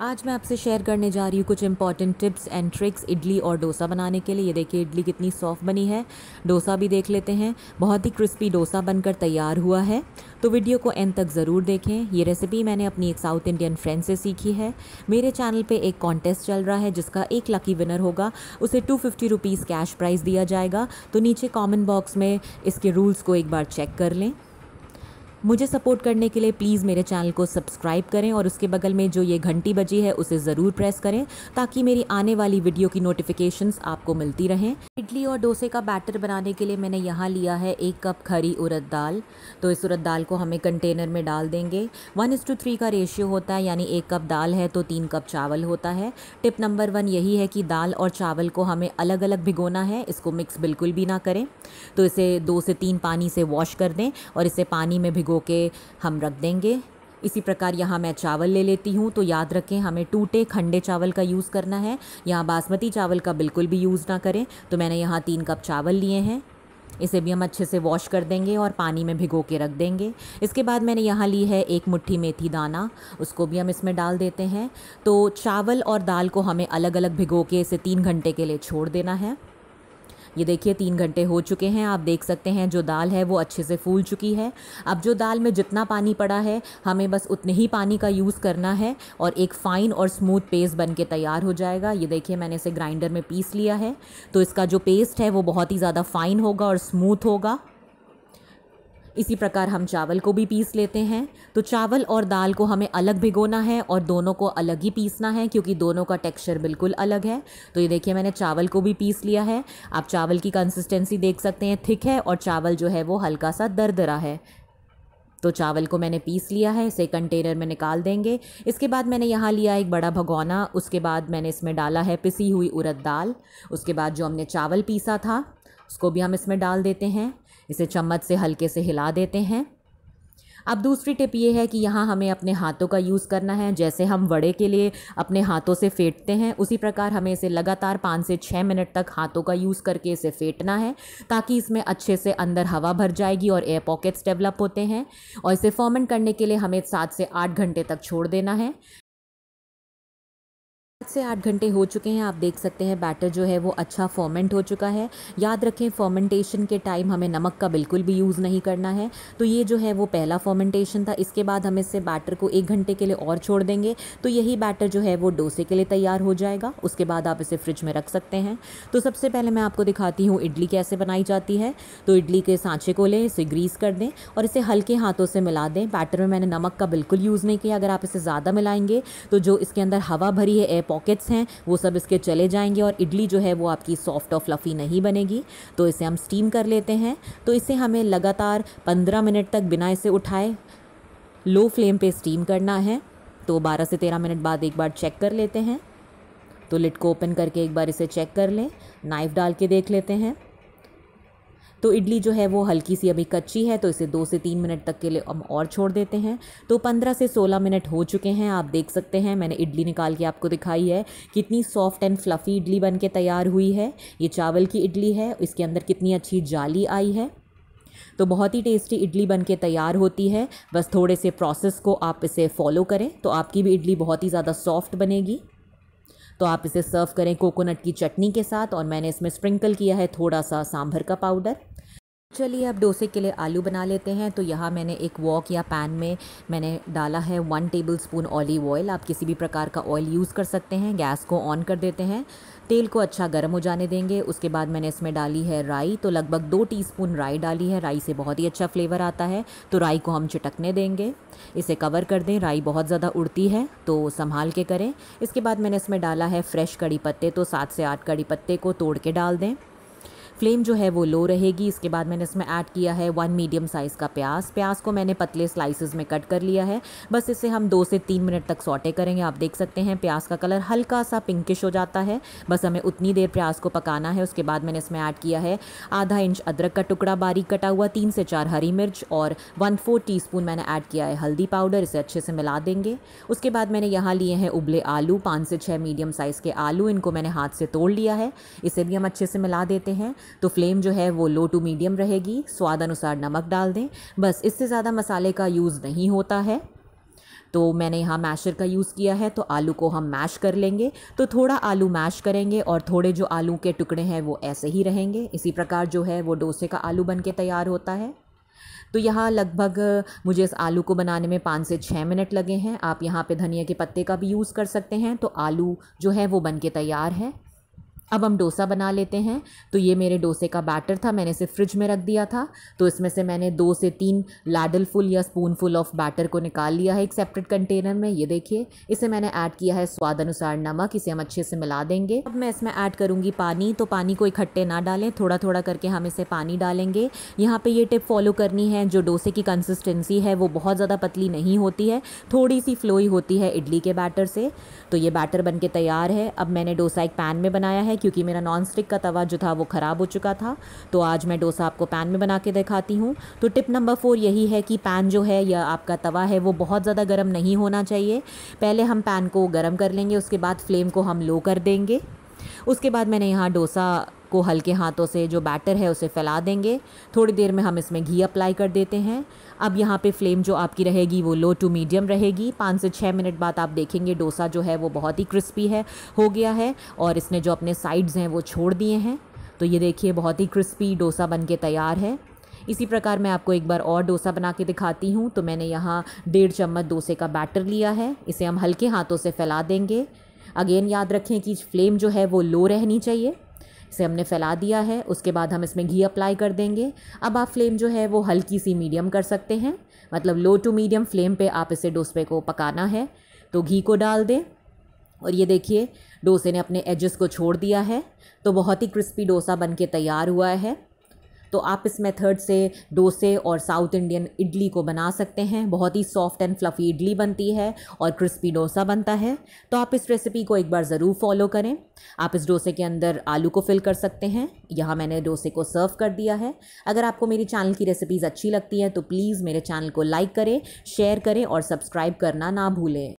आज मैं आपसे शेयर करने जा रही हूँ कुछ important tips and tricks idli और डोसा बनाने के लिए ये देखिए इडली कितनी सॉफ्ट बनी है डोसा भी देख लेते हैं बहुत ही क्रिस्पी डोसा बनकर तैयार हुआ है तो वीडियो को एंड तक ज़रूर देखें ये रेसिपी मैंने अपनी एक साउथ इंडियन फ्रेंड से सीखी है मेरे चैनल पर एक कॉन्टेस्ट चल रहा है जिसका एक लकी विनर होगा उसे two fifty rupees cash prize दिया जाएगा तो नीचे कॉमेंट बॉक्स में इसके रूल्स को एक बार चेक कर लें मुझे सपोर्ट करने के लिए प्लीज़ मेरे चैनल को सब्सक्राइब करें और उसके बगल में जो ये घंटी बजी है उसे ज़रूर प्रेस करें ताकि मेरी आने वाली वीडियो की नोटिफिकेशंस आपको मिलती रहें इडली और डोसे का बैटर बनाने के लिए मैंने यहाँ लिया है एक कप खरी उरद दाल तो इस उरद दाल को हमें कंटेनर में डाल देंगे वन इस टू थ्री का रेशियो होता है यानी एक कप दाल है तो तीन कप चावल होता है टिप नंबर वन यही है कि दाल और चावल को हमें अलग अलग भिगोना है इसको मिक्स बिल्कुल भी ना करें तो इसे दो से तीन पानी से वॉश कर दें और इसे पानी में भिगो के हम रख देंगे इसी प्रकार यहाँ मैं चावल ले लेती हूँ तो याद रखें हमें टूटे खंडे चावल का यूज़ करना है यहाँ बासमती चावल का बिल्कुल भी यूज़ ना करें तो मैंने यहाँ तीन कप चावल लिए हैं इसे भी हम अच्छे से वॉश कर देंगे और पानी में भिगो के रख देंगे इसके बाद मैंने यहाँ ली है एक मुट्ठी मेथी दाना उसको भी हम इसमें डाल देते हैं तो चावल और दाल को हमें अलग अलग भिगो के इसे तीन घंटे के लिए छोड़ देना है ये देखिए तीन घंटे हो चुके हैं आप देख सकते हैं जो दाल है वो अच्छे से फूल चुकी है अब जो दाल में जितना पानी पड़ा है हमें बस उतने ही पानी का यूज़ करना है और एक फ़ाइन और स्मूथ पेस्ट बन के तैयार हो जाएगा ये देखिए मैंने इसे ग्राइंडर में पीस लिया है तो इसका जो पेस्ट है वो बहुत ही ज़्यादा फ़ाइन होगा और स्मूथ होगा इसी प्रकार हम चावल को भी पीस लेते हैं तो चावल और दाल को हमें अलग भिगोना है और दोनों को अलग ही पीसना है क्योंकि दोनों का टेक्सचर बिल्कुल अलग है तो ये देखिए मैंने चावल को भी पीस लिया है आप चावल की कंसिस्टेंसी देख सकते हैं थिक है और चावल जो है वो हल्का सा दरदरा है तो चावल को मैंने पीस लिया है इसे कंटेनर में निकाल देंगे इसके बाद मैंने यहाँ लिया एक बड़ा भगोना उसके बाद मैंने इसमें डाला है पिसी हुई उरद दाल उसके बाद जो हमने चावल पीसा था उसको भी हम इसमें डाल देते हैं इसे चम्मच से हल्के से हिला देते हैं अब दूसरी टिप ये है कि यहाँ हमें अपने हाथों का यूज़ करना है जैसे हम वड़े के लिए अपने हाथों से फेंटते हैं उसी प्रकार हमें इसे लगातार पाँच से छः मिनट तक हाथों का यूज़ करके इसे फेंटना है ताकि इसमें अच्छे से अंदर हवा भर जाएगी और एयर पॉकेट्स डेवलप होते हैं और इसे फॉर्मेंट करने के लिए हमें सात से आठ घंटे तक छोड़ देना है सात से आठ घंटे हो चुके हैं आप देख सकते हैं बैटर जो है वो अच्छा फॉर्मेंट हो चुका है याद रखें फॉर्मेंटेशन के टाइम हमें नमक का बिल्कुल भी यूज़ नहीं करना है तो ये जो है वो पहला फॉर्मेंटेशन था इसके बाद हम इससे बैटर को एक घंटे के लिए और छोड़ देंगे तो यही बैटर जो है वो डोसे के लिए तैयार हो जाएगा उसके बाद आप इसे फ्रिज में रख सकते हैं तो सबसे पहले मैं आपको दिखाती हूँ इडली कैसे बनाई जाती है तो इडली के सांचे को लें इसे ग्रीस कर दें और इसे हल्के हाथों से मिला दें बैटर में मैंने नमक का बिल्कुल यूज़ नहीं किया अगर आप इसे ज़्यादा मिलाएंगे तो जो इसके अंदर हवा भरी है एयर पॉकेट्स हैं वो सब इसके चले जाएंगे और इडली जो है वो आपकी सॉफ्ट और फ्लफ़ी नहीं बनेगी तो इसे हम स्टीम कर लेते हैं तो इसे हमें लगातार पंद्रह मिनट तक बिना इसे उठाए लो फ्लेम पे स्टीम करना है तो 12 से 13 मिनट बाद एक बार चेक कर लेते हैं तो लिट को ओपन करके एक बार इसे चेक कर लें नाइफ़ डाल के देख लेते हैं तो इडली जो है वो हल्की सी अभी कच्ची है तो इसे दो से तीन मिनट तक के लिए हम और छोड़ देते हैं तो पंद्रह से सोलह मिनट हो चुके हैं आप देख सकते हैं मैंने इडली निकाल के आपको दिखाई है कितनी सॉफ्ट एंड फ्लफ़ी इडली बन के तैयार हुई है ये चावल की इडली है इसके अंदर कितनी अच्छी जाली आई है तो बहुत ही टेस्टी इडली बन के तैयार होती है बस थोड़े से प्रोसेस को आप इसे फॉलो करें तो आपकी भी इडली बहुत ही ज़्यादा सॉफ्ट बनेगी तो आप इसे सर्व करें कोकोनट की चटनी के साथ और मैंने इसमें स्प्रिंकल किया है थोड़ा सा सांभर का पाउडर चलिए अब डोसे के लिए आलू बना लेते हैं तो यहाँ मैंने एक वॉक या पैन में मैंने डाला है one tablespoon olive oil आप किसी भी प्रकार का ऑयल यूज़ कर सकते हैं गैस को ऑन कर देते हैं तेल को अच्छा गर्म हो जाने देंगे उसके बाद मैंने इसमें डाली है राई तो लगभग दो टीस्पून राई डाली है राई से बहुत ही अच्छा फ्लेवर आता है तो राई को हम चिटकने देंगे इसे कवर कर दें राई बहुत ज़्यादा उड़ती है तो संभाल के करें इसके बाद मैंने इसमें डाला है फ्रेश कड़ी पत्ते तो सात से आठ कड़ी पत्ते को तोड़ के डाल दें फ्लेम जो है वो लो रहेगी इसके बाद मैंने इसमें ऐड किया है वन मीडियम साइज़ का प्याज प्याज को मैंने पतले स्लाइसिस में कट कर लिया है बस इसे हम दो से तीन मिनट तक सौटे करेंगे आप देख सकते हैं प्याज का कलर हल्का सा पिंकिश हो जाता है बस हमें उतनी देर प्याज को पकाना है उसके बाद मैंने इसमें ऐड किया है आधा इंच अदरक का टुकड़ा बारीक कटा हुआ तीन से चार हरी मिर्च और वन फोर टी मैंने ऐड किया है हल्दी पाउडर इसे अच्छे से मिला देंगे उसके बाद मैंने यहाँ लिए हैं उबले आलू पाँच से छः मीडियम साइज़ के आलू इनको मैंने हाथ से तोड़ लिया है इसे भी हम अच्छे से मिला देते हैं तो फ्लेम जो है वो लो टू मीडियम रहेगी स्वाद अनुसार नमक डाल दें बस इससे ज़्यादा मसाले का यूज़ नहीं होता है तो मैंने यहाँ मैशर का यूज़ किया है तो आलू को हम मैश कर लेंगे तो थोड़ा आलू मैश करेंगे और थोड़े जो आलू के टुकड़े हैं वो ऐसे ही रहेंगे इसी प्रकार जो है वो डोसे का आलू बन के तैयार होता है तो यहाँ लगभग मुझे इस आलू को बनाने में पाँच से छः मिनट लगे हैं आप यहाँ पे धनिया के पत्ते का भी यूज़ कर सकते हैं तो आलू जो है वो बन के तैयार है अब हम डोसा बना लेते हैं तो ये मेरे डोसे का बैटर था मैंने इसे फ्रिज में रख दिया था तो इसमें से मैंने दो से तीन लाडल फुल या स्पून फुल ऑफ बैटर को निकाल लिया है एक सेपरेट कंटेनर में ये देखिए इसे मैंने ऐड किया है स्वाद अनुसार नमक इसे हम अच्छे से मिला देंगे अब मैं इसमें ऐड करूँगी पानी तो पानी को इकट्ठे ना डालें थोड़ा थोड़ा करके हम इसे पानी डालेंगे यहाँ पर ये टिप फॉलो करनी है जो डोसे की कंसिस्टेंसी है वो बहुत ज़्यादा पतली नहीं होती है थोड़ी सी फ्लोई होती है इडली के बैटर से तो ये बैटर बन के तैयार है अब मैंने डोसा एक पैन में बनाया है क्योंकि मेरा नॉन स्टिक का तवा जो था वो ख़राब हो चुका था तो आज मैं डोसा आपको पैन में बना के दिखाती हूँ तो टिप नंबर फोर यही है कि पैन जो है या आपका तवा है वो बहुत ज़्यादा गर्म नहीं होना चाहिए पहले हम पैन को गर्म कर लेंगे उसके बाद फ्लेम को हम लो कर देंगे उसके बाद मैंने यहाँ डोसा को हल्के हाथों से जो बैटर है उसे फैला देंगे थोड़ी देर में हम इसमें घी अप्लाई कर देते हैं अब यहाँ पे फ्लेम जो आपकी रहेगी वो लो टू मीडियम रहेगी पाँच से छः मिनट बाद आप देखेंगे डोसा जो है वो बहुत ही क्रिस्पी है हो गया है और इसने जो अपने साइड्स हैं वो छोड़ दिए हैं तो ये देखिए बहुत ही क्रिस्पी डोसा बन के तैयार है इसी प्रकार मैं आपको एक बार और डोसा बना के दिखाती हूँ तो मैंने यहाँ डेढ़ चम्मच डोसे का बैटर लिया है इसे हम हल्के हाथों से फैला देंगे अगेन याद रखें कि फ्लेम जो है वो लो रहनी चाहिए इसे हमने फैला दिया है उसके बाद हम इसमें घी अप्लाई कर देंगे अब आप फ्लेम जो है वो हल्की सी मीडियम कर सकते हैं मतलब लो टू मीडियम फ्लेम पे आप इसे डोसे को पकाना है तो घी को डाल दें और ये देखिए डोसे ने अपने एजेस को छोड़ दिया है तो बहुत ही क्रिस्पी डोसा बन के तैयार हुआ है तो आप इस मेथड से डोसे और साउथ इंडियन इडली को बना सकते हैं बहुत ही सॉफ्ट एंड फ्लफ़ी इडली बनती है और क्रिस्पी डोसा बनता है तो आप इस रेसिपी को एक बार ज़रूर फॉलो करें आप इस डोसे के अंदर आलू को फिल कर सकते हैं यहाँ मैंने डोसे को सर्व कर दिया है अगर आपको मेरी चैनल की रेसिपीज़ अच्छी लगती हैं तो प्लीज़ मेरे चैनल को लाइक करें शेयर करें और सब्सक्राइब करना ना भूलें